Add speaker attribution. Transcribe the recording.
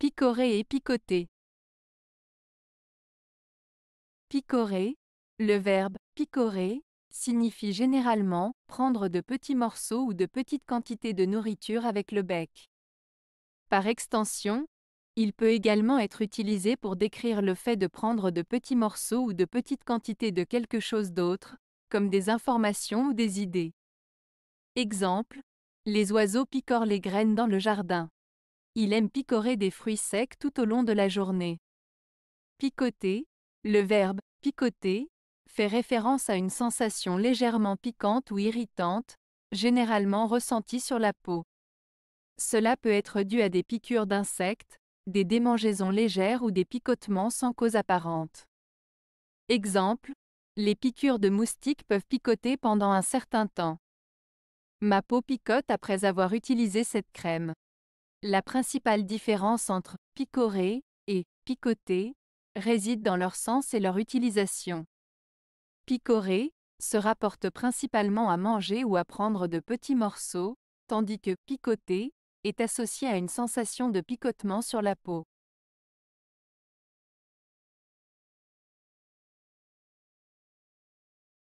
Speaker 1: Picorer et picoter. Picorer. Le verbe picorer signifie généralement prendre de petits morceaux ou de petites quantités de nourriture avec le bec. Par extension, il peut également être utilisé pour décrire le fait de prendre de petits morceaux ou de petites quantités de quelque chose d'autre, comme des informations ou des idées. Exemple, les oiseaux picorent les graines dans le jardin. Il aime picorer des fruits secs tout au long de la journée. Picoter, le verbe picoter, fait référence à une sensation légèrement piquante ou irritante, généralement ressentie sur la peau. Cela peut être dû à des piqûres d'insectes, des démangeaisons légères ou des picotements sans cause apparente. Exemple, les piqûres de moustiques peuvent picoter pendant un certain temps. Ma peau picote après avoir utilisé cette crème. La principale différence entre picorer et picoter réside dans leur sens et leur utilisation. Picorer se rapporte principalement à manger ou à prendre de petits morceaux, tandis que picoter est associé à une sensation de picotement sur la peau.